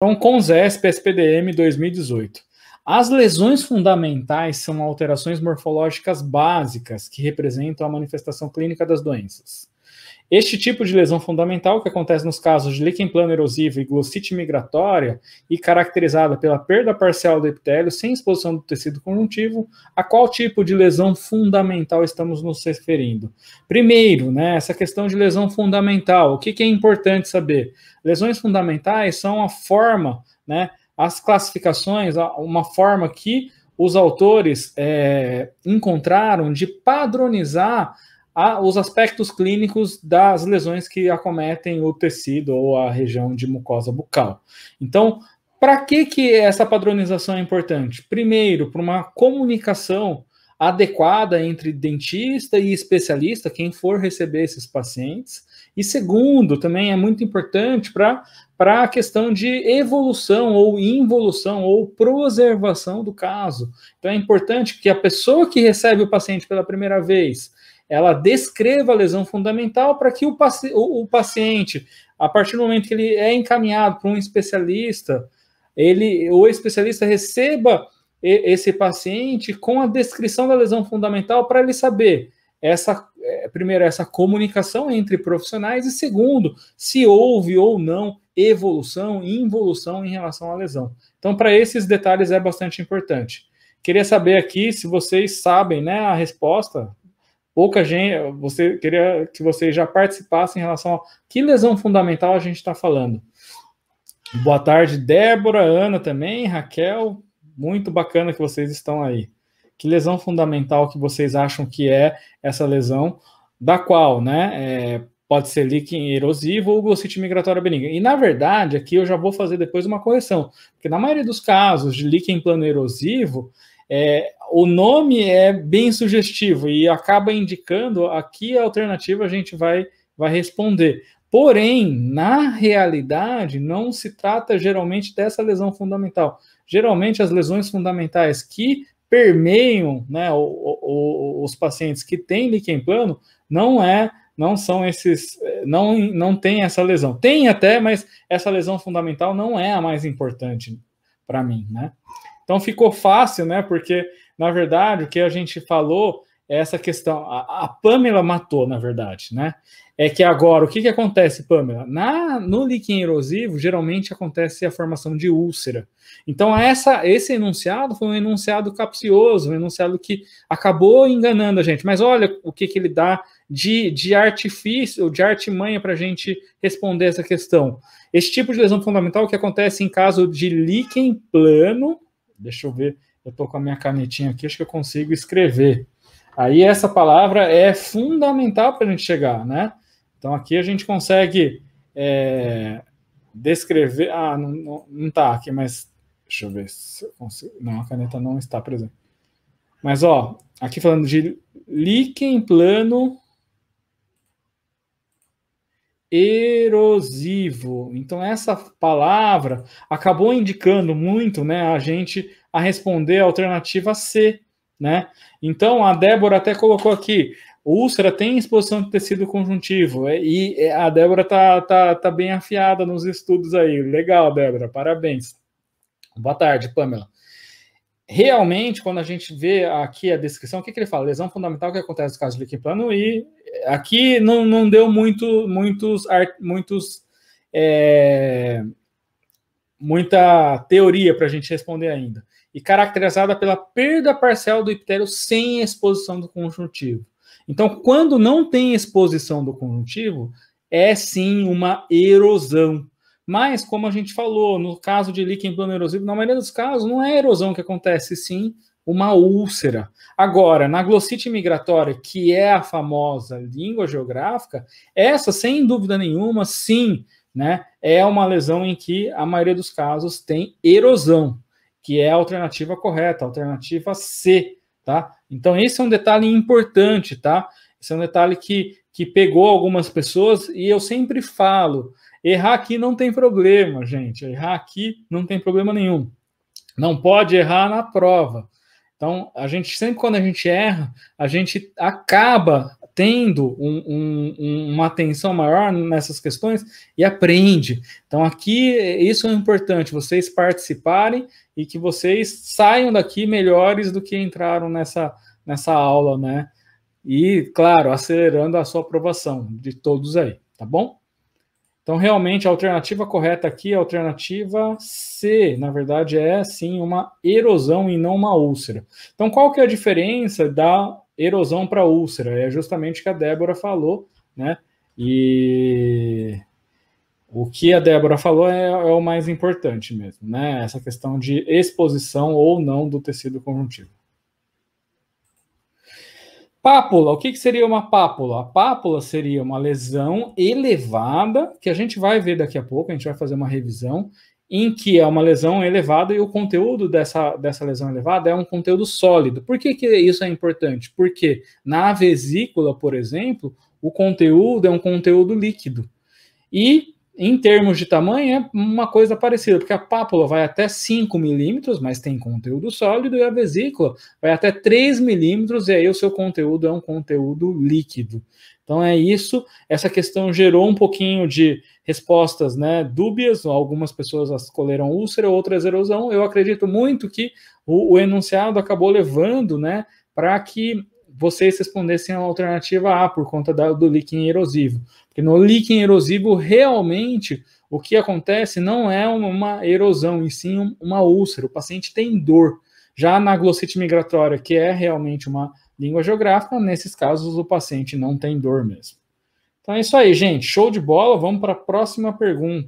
Então, com ZESP SPDM 2018. As lesões fundamentais são alterações morfológicas básicas que representam a manifestação clínica das doenças. Este tipo de lesão fundamental, que acontece nos casos de líquen plano erosivo e glossite migratória, e caracterizada pela perda parcial do epitélio sem exposição do tecido conjuntivo, a qual tipo de lesão fundamental estamos nos referindo? Primeiro, né, essa questão de lesão fundamental, o que, que é importante saber? Lesões fundamentais são a forma, né, as classificações, uma forma que os autores é, encontraram de padronizar a, os aspectos clínicos das lesões que acometem o tecido ou a região de mucosa bucal. Então, para que, que essa padronização é importante? Primeiro, para uma comunicação adequada entre dentista e especialista, quem for receber esses pacientes. E segundo, também é muito importante para a questão de evolução ou involução ou preservação do caso. Então é importante que a pessoa que recebe o paciente pela primeira vez ela descreva a lesão fundamental para que o, paci o, o, paciente, a partir do momento que ele é encaminhado para um especialista, ele, o especialista receba esse paciente com a descrição da lesão fundamental para ele saber essa é, primeiro essa comunicação entre profissionais e segundo se houve ou não evolução e involução em relação à lesão. Então para esses detalhes é bastante importante. Queria saber aqui se vocês sabem, né, a resposta pouca gente, você queria que vocês já participassem em relação a que lesão fundamental a gente está falando. Boa tarde, Débora, Ana também, Raquel, muito bacana que vocês estão aí. Que lesão fundamental que vocês acham que é essa lesão, da qual, né, é, pode ser líquen erosivo ou glossite migratória benigna. E, na verdade, aqui eu já vou fazer depois uma correção, porque na maioria dos casos de líquen plano erosivo, é, o nome é bem sugestivo e acaba indicando a que alternativa a gente vai, vai responder. Porém, na realidade, não se trata geralmente dessa lesão fundamental. Geralmente, as lesões fundamentais que permeiam né, o, o, os pacientes que têm líquen plano não é não são esses não não tem essa lesão tem até mas essa lesão fundamental não é a mais importante para mim, né? Então ficou fácil, né? Porque na verdade o que a gente falou é essa questão. A, a Pamela matou, na verdade, né? É que agora o que, que acontece, Pamela? Na no líquido erosivo geralmente acontece a formação de úlcera. Então essa esse enunciado foi um enunciado capcioso, um enunciado que acabou enganando a gente. Mas olha o que que ele dá de, de artifício, de artimanha para a gente responder essa questão. Esse tipo de lesão fundamental que acontece em caso de líquen plano. Deixa eu ver, eu estou com a minha canetinha aqui, acho que eu consigo escrever. Aí essa palavra é fundamental para a gente chegar, né? Então aqui a gente consegue é, descrever. Ah, não, não, tá aqui, mas deixa eu ver se eu consigo. Não, a caneta não está presente. Mas ó, aqui falando de líquen plano erosivo. Então essa palavra acabou indicando muito, né, a gente a responder a alternativa C, né? Então a Débora até colocou aqui, úlcera tem exposição de tecido conjuntivo é, e é, a Débora tá, tá, tá bem afiada nos estudos aí. Legal, Débora, parabéns. Boa tarde, Pamela realmente, quando a gente vê aqui a descrição, o que, que ele fala? Lesão fundamental que acontece no caso de liquiplano e aqui não, não deu muito, muitos, muitos é, muita teoria para a gente responder ainda. E caracterizada pela perda parcial do epitério sem exposição do conjuntivo. Então, quando não tem exposição do conjuntivo, é sim uma erosão. Mas, como a gente falou, no caso de líquen plano erosivo, na maioria dos casos, não é erosão que acontece, sim uma úlcera. Agora, na glossite migratória, que é a famosa língua geográfica, essa, sem dúvida nenhuma, sim, né, é uma lesão em que a maioria dos casos tem erosão, que é a alternativa correta, a alternativa C, tá? Então, esse é um detalhe importante, tá? Esse é um detalhe que, que pegou algumas pessoas e eu sempre falo, Errar aqui não tem problema, gente. Errar aqui não tem problema nenhum. Não pode errar na prova. Então, a gente sempre quando a gente erra, a gente acaba tendo um, um, uma atenção maior nessas questões e aprende. Então, aqui isso é importante, vocês participarem e que vocês saiam daqui melhores do que entraram nessa, nessa aula, né? E, claro, acelerando a sua aprovação de todos aí, tá bom? Então, realmente, a alternativa correta aqui, a alternativa C, na verdade, é sim uma erosão e não uma úlcera. Então, qual que é a diferença da erosão para úlcera? É justamente o que a Débora falou, né? E o que a Débora falou é, é o mais importante mesmo, né? Essa questão de exposição ou não do tecido conjuntivo. Pápula, o que, que seria uma pápula? A pápula seria uma lesão elevada, que a gente vai ver daqui a pouco, a gente vai fazer uma revisão, em que é uma lesão elevada e o conteúdo dessa, dessa lesão elevada é um conteúdo sólido. Por que, que isso é importante? Porque na vesícula, por exemplo, o conteúdo é um conteúdo líquido. E em termos de tamanho, é uma coisa parecida, porque a pápula vai até 5 milímetros, mas tem conteúdo sólido, e a vesícula vai até 3 milímetros, e aí o seu conteúdo é um conteúdo líquido. Então é isso. Essa questão gerou um pouquinho de respostas né, dúbias. Algumas pessoas escolheram úlcera, outras erosão. Eu acredito muito que o, o enunciado acabou levando né, para que vocês respondessem a alternativa A por conta da, do leaking erosivo. Porque no leaking erosivo, realmente, o que acontece não é uma erosão, e sim uma úlcera. O paciente tem dor. Já na glossite migratória, que é realmente uma língua geográfica, nesses casos o paciente não tem dor mesmo. Então é isso aí, gente. Show de bola. Vamos para a próxima pergunta.